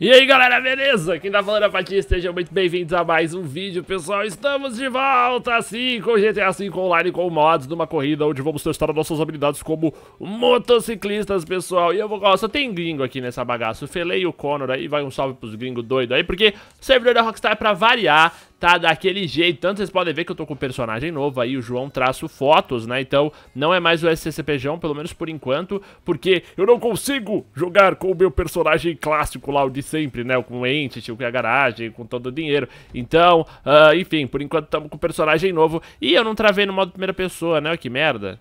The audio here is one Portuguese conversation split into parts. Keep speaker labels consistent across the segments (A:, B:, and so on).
A: E aí galera, beleza? Quem tá falando é a Patinha, sejam muito bem-vindos a mais um vídeo, pessoal. Estamos de volta, assim, com GTA V Online, com mods numa corrida onde vamos testar nossas habilidades como motociclistas, pessoal. E eu vou... só tem gringo aqui nessa bagaça. O Felei e o Connor aí, vai um salve pros gringos doidos aí, porque o servidor da Rockstar, é pra variar, tá daquele jeito. Tanto vocês podem ver que eu tô com o personagem novo aí, o João traço fotos, né? Então não é mais o SCP João, pelo menos por enquanto, porque eu não consigo jogar com o meu personagem clássico lá, o de sempre, né? Com o Entity, com a garagem, com todo o dinheiro. Então, uh, enfim, por enquanto estamos com o personagem novo. E eu não travei no modo primeira pessoa, né? Que merda.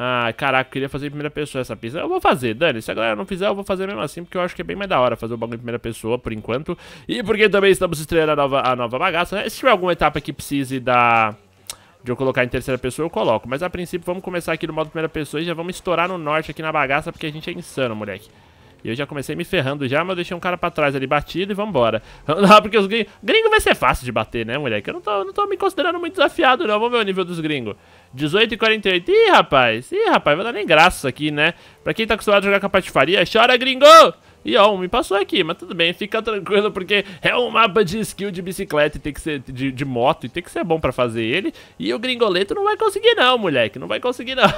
A: Ah, caraca, queria fazer em primeira pessoa essa pista. Eu vou fazer, Dani. Se a galera não fizer, eu vou fazer mesmo assim, porque eu acho que é bem mais da hora fazer o bagulho em primeira pessoa, por enquanto. E porque também estamos estreando a nova, a nova bagaça, né? Se tiver alguma etapa que precise da... De eu colocar em terceira pessoa, eu coloco. Mas a princípio, vamos começar aqui no modo primeira pessoa e já vamos estourar no norte aqui na bagaça, porque a gente é insano, moleque. E eu já comecei me ferrando já, mas eu deixei um cara pra trás ali batido e vambora. Não, porque os gringos... Gringo vai ser fácil de bater, né, moleque? Eu não tô, não tô me considerando muito desafiado, não. Vamos ver o nível dos gringos. 18 e 48. Ih, rapaz. Ih, rapaz, vai dar nem graça aqui, né? Pra quem tá acostumado a jogar com a patifaria, chora, gringo! E ó, um me passou aqui, mas tudo bem, fica tranquilo porque é um mapa de skill de bicicleta e tem que ser de, de moto e tem que ser bom pra fazer ele. E o gringoleto não vai conseguir não, moleque, não vai conseguir não.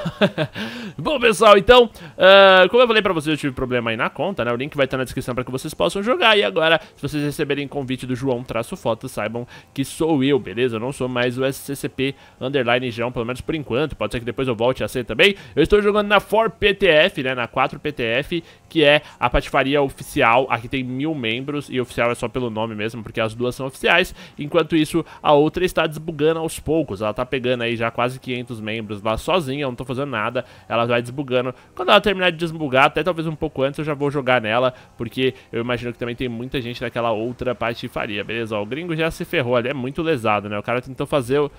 A: bom, pessoal, então, uh, como eu falei pra vocês, eu tive problema aí na conta, né? O link vai estar na descrição pra que vocês possam jogar. E agora, se vocês receberem convite do João Traço Foto, saibam que sou eu, beleza? Eu não sou mais o SCCP Underline João, pelo menos por enquanto. Pode ser que depois eu volte a ser também. Eu estou jogando na 4PTF, né? Na 4PTF, que é a patifaria oficial é oficial, aqui tem mil membros e oficial é só pelo nome mesmo, porque as duas são oficiais. Enquanto isso, a outra está desbugando aos poucos. Ela tá pegando aí já quase 500 membros lá sozinha, eu não tô fazendo nada. Ela vai desbugando. Quando ela terminar de desbugar, até talvez um pouco antes, eu já vou jogar nela, porque eu imagino que também tem muita gente naquela outra patifaria, beleza? Ó, o gringo já se ferrou ali, é muito lesado, né? O cara tentou fazer o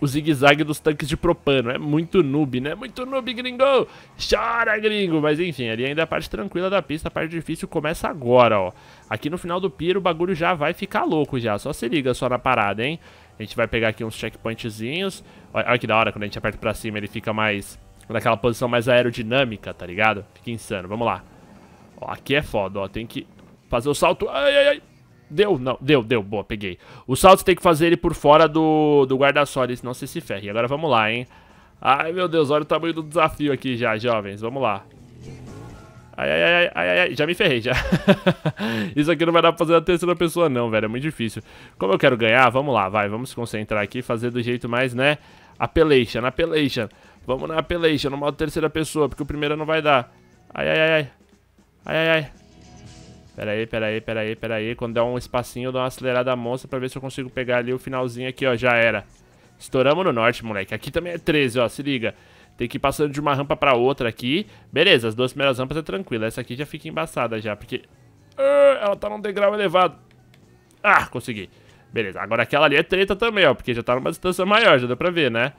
A: o zigue-zague dos tanques de propano. É muito noob, né? Muito noob, gringo! Chora, gringo! Mas enfim, ali ainda é a parte tranquila da pista, a parte difícil começa agora, ó. Aqui no final do pier o bagulho já vai ficar louco já, só se liga só na parada, hein? A gente vai pegar aqui uns checkpointzinhos. Olha, olha que da hora, quando a gente aperta pra cima ele fica mais... Naquela posição mais aerodinâmica, tá ligado? Fica insano, vamos lá. Ó, aqui é foda, ó, tem que fazer o salto... Ai, ai, ai! Deu, não. Deu, deu. Boa, peguei. O salto você tem que fazer ele por fora do, do guarda-sole, senão você se ferre. Agora vamos lá, hein. Ai, meu Deus, olha o tamanho do desafio aqui já, jovens. Vamos lá. Ai, ai, ai, ai, ai, já me ferrei, já. Isso aqui não vai dar pra fazer na terceira pessoa não, velho. É muito difícil. Como eu quero ganhar, vamos lá, vai. Vamos se concentrar aqui fazer do jeito mais, né... Appellation, Appellation. Vamos na Appellation, no modo terceira pessoa, porque o primeiro não vai dar. Ai, ai, ai, ai. Ai, ai, ai. Pera aí, pera aí, pera aí, pera aí. Quando der um espacinho, eu dou uma acelerada monstra pra ver se eu consigo pegar ali o finalzinho aqui, ó. Já era. Estouramos no norte, moleque. Aqui também é 13, ó. Se liga. Tem que ir passando de uma rampa pra outra aqui. Beleza, as duas primeiras rampas é tranquila. Essa aqui já fica embaçada já, porque... Ah, ela tá num degrau elevado. Ah, consegui. Beleza, agora aquela ali é treta também, ó. Porque já tá numa distância maior, já deu pra ver, né?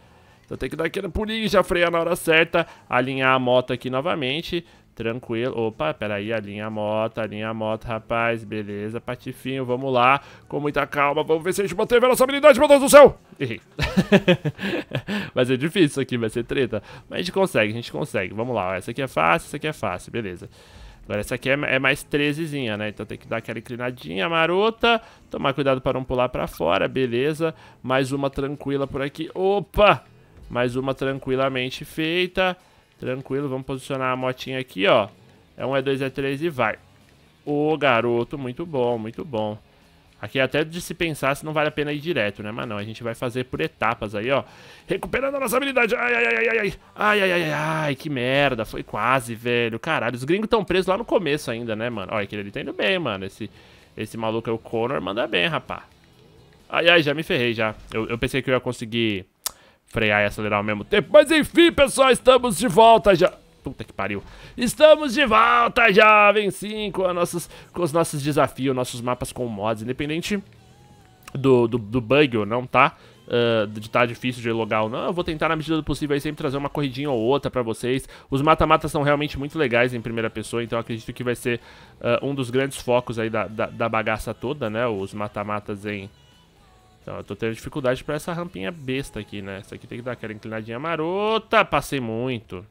A: Então tem que dar aquele pulinho, já frear na hora certa. Alinhar a moto aqui novamente tranquilo. Opa, peraí, alinha a moto, alinha a moto, rapaz, beleza, patifinho, vamos lá, com muita calma, vamos ver se a gente manteve a nossa habilidade, meu Deus do céu! Errei. vai ser é difícil isso aqui, vai ser treta, mas a gente consegue, a gente consegue, vamos lá, ó, essa aqui é fácil, essa aqui é fácil, beleza. Agora essa aqui é, é mais 13zinha, né? Então tem que dar aquela inclinadinha marota. Tomar cuidado para não pular para fora, beleza. Mais uma tranquila por aqui. Opa! Mais uma tranquilamente feita. Tranquilo, vamos posicionar a motinha aqui, ó. É um, é dois, é três e vai. Ô, garoto, muito bom, muito bom. Aqui é até de se pensar se não vale a pena ir direto, né? Mas não, a gente vai fazer por etapas aí, ó. Recuperando a nossa habilidade. Ai, ai, ai, ai, ai. Ai, ai, ai, ai, que merda. Foi quase, velho. Caralho, os gringos estão presos lá no começo ainda, né, mano? Olha, aquele ali tá indo bem, mano. Esse, esse maluco é o Connor, manda bem, rapá. Ai, ai, já me ferrei, já. Eu, eu pensei que eu ia conseguir frear e acelerar ao mesmo tempo. Mas enfim, pessoal, estamos de volta já. Puta que pariu. Estamos de volta, já. sim, com, nossas, com os nossos desafios, nossos mapas com mods, independente do, do, do bug ou não, tá? Uh, de estar tá difícil de logar ou não, eu vou tentar na medida do possível aí sempre trazer uma corridinha ou outra pra vocês. Os mata-matas são realmente muito legais em primeira pessoa, então acredito que vai ser uh, um dos grandes focos aí da, da, da bagaça toda, né? Os mata-matas em então, eu tô tendo dificuldade pra essa rampinha besta aqui, né? Essa aqui tem que dar aquela inclinadinha marota. Passei muito.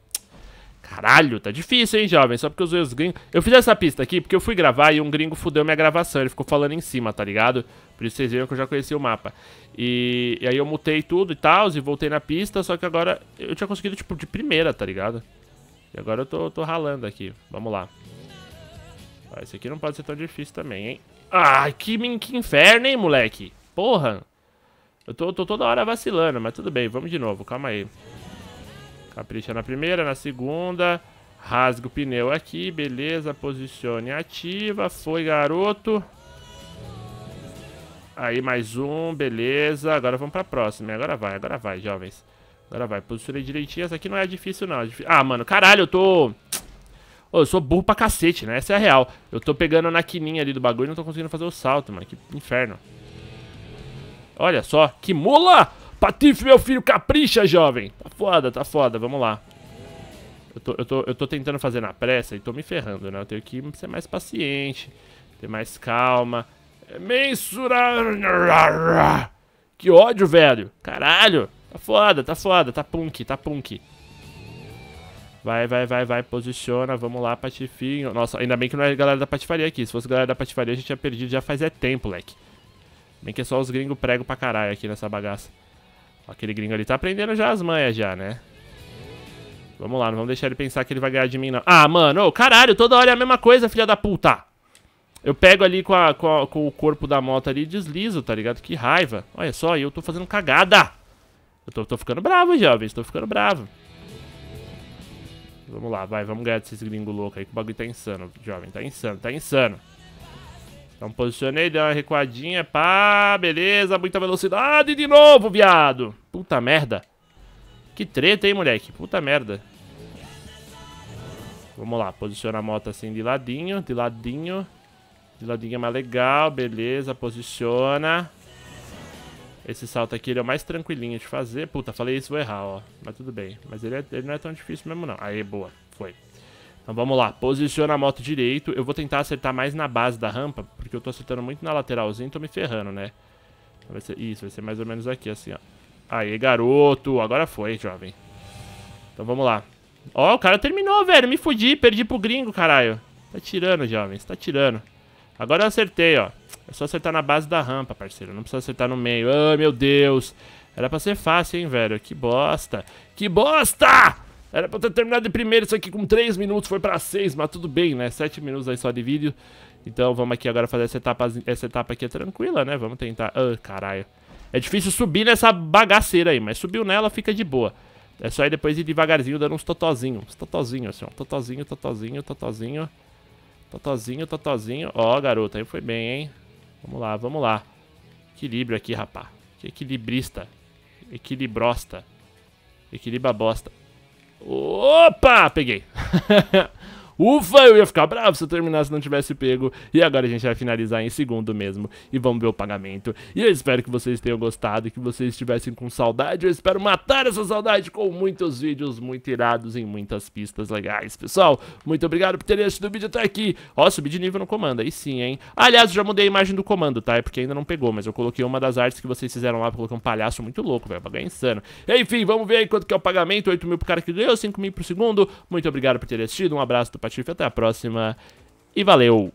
A: Caralho, tá difícil, hein, jovem? Só porque eu usei os gringos... Eu fiz essa pista aqui porque eu fui gravar e um gringo fudeu minha gravação. Ele ficou falando em cima, tá ligado? Por isso vocês viram que eu já conheci o mapa. E, e aí eu mutei tudo e tal, e voltei na pista, só que agora eu tinha conseguido, tipo, de primeira, tá ligado? E agora eu tô, tô ralando aqui. Vamos lá. Ah, esse aqui não pode ser tão difícil também, hein? Ai, que, que inferno, hein, moleque? Porra! Eu tô, tô toda hora vacilando, mas tudo bem, vamos de novo, calma aí. Capricha na primeira, na segunda. Rasga o pneu aqui, beleza. Posicione ativa. Foi, garoto. Aí, mais um, beleza. Agora vamos pra próxima. Agora vai, agora vai, jovens. Agora vai, posicionei direitinho. Essa aqui não é difícil, não. É ah, mano, caralho, eu tô... Oh, eu sou burro pra cacete, né? Essa é a real. Eu tô pegando na quininha ali do bagulho e não tô conseguindo fazer o salto, mano. Que inferno. Olha só, que mula! Patife, meu filho, capricha, jovem! Tá foda, tá foda, vamos lá. Eu tô, eu, tô, eu tô tentando fazer na pressa e tô me ferrando, né? Eu tenho que ser mais paciente, ter mais calma. Mensurar... Que ódio, velho! Caralho! Tá foda, tá foda, tá punk, tá punk. Vai, vai, vai, vai, posiciona, vamos lá, patifinho. Nossa, ainda bem que não é galera da patifaria aqui. Se fosse galera da patifaria, a gente tinha perdido já faz é tempo, leque. Bem que é só os gringos pregam pra caralho aqui nessa bagaça. Aquele gringo ali tá aprendendo já as manhas já, né? Vamos lá, não vamos deixar ele pensar que ele vai ganhar de mim, não. Ah, mano, ô, caralho, toda hora é a mesma coisa, filha da puta. Eu pego ali com, a, com, a, com o corpo da moto ali e deslizo, tá ligado? Que raiva. Olha só, eu tô fazendo cagada. Eu tô, tô ficando bravo, jovens, tô ficando bravo. Vamos lá, vai, vamos ganhar desses gringos loucos aí, que o bagulho tá insano, jovem, tá insano, tá insano. Então posicionei, dei uma recuadinha, pá, beleza, muita velocidade de novo, viado. Puta merda. Que treta, hein, moleque. Puta merda. Vamos lá, posiciona a moto assim de ladinho, de ladinho. De ladinho é mais legal, beleza, posiciona. Esse salto aqui ele é o mais tranquilinho de fazer. Puta, falei isso, vou errar, ó. Mas tudo bem. Mas ele, é, ele não é tão difícil mesmo, não. Aí, boa. Foi. Então vamos lá, posiciona a moto direito. Eu vou tentar acertar mais na base da rampa, porque eu tô acertando muito na lateralzinha e tô me ferrando, né? Então, vai ser, isso, vai ser mais ou menos aqui, assim, ó. Aê, garoto, agora foi, jovem. Então vamos lá. Ó, o cara terminou, velho, me fudi, perdi pro gringo, caralho. Tá tirando, jovem, você tá tirando. Agora eu acertei, ó. É só acertar na base da rampa, parceiro, não precisa acertar no meio. Ah, meu Deus. Era pra ser fácil, hein, velho, que bosta. Que bosta! Era pra eu ter terminado de primeiro isso aqui com 3 minutos, foi pra 6, mas tudo bem, né? 7 minutos aí só de vídeo. Então vamos aqui agora fazer essa etapa, essa etapa aqui tranquila, né? Vamos tentar... Ah, caralho. É difícil subir nessa bagaceira aí, mas subiu nela, fica de boa. É só aí depois ir devagarzinho dando uns totozinhos. Uns totozinhos, assim, ó. Totozinho, totozinho, totozinho. Totozinho, totozinho. Ó, oh, garoto, aí foi bem, hein? Vamos lá, vamos lá. Equilíbrio aqui, rapá. Que equilibrista. Equilibrosta. Equilibra bosta. Opa, peguei. Ufa, eu ia ficar bravo se eu terminasse e não tivesse pego. E agora a gente vai finalizar em segundo mesmo. E vamos ver o pagamento. E eu espero que vocês tenham gostado, que vocês estivessem com saudade. Eu espero matar essa saudade com muitos vídeos muito irados em muitas pistas legais. Pessoal, muito obrigado por terem assistido o vídeo até aqui. Ó, subi de nível no comando, aí sim, hein? Aliás, eu já mudei a imagem do comando, tá? É porque ainda não pegou, mas eu coloquei uma das artes que vocês fizeram lá, coloquei um palhaço muito louco, velho, bagulho insano. Enfim, vamos ver aí quanto que é o pagamento. 8 mil pro cara que ganhou, 5 mil pro segundo. Muito obrigado por terem assistido, um abraço do Pat até a próxima e valeu!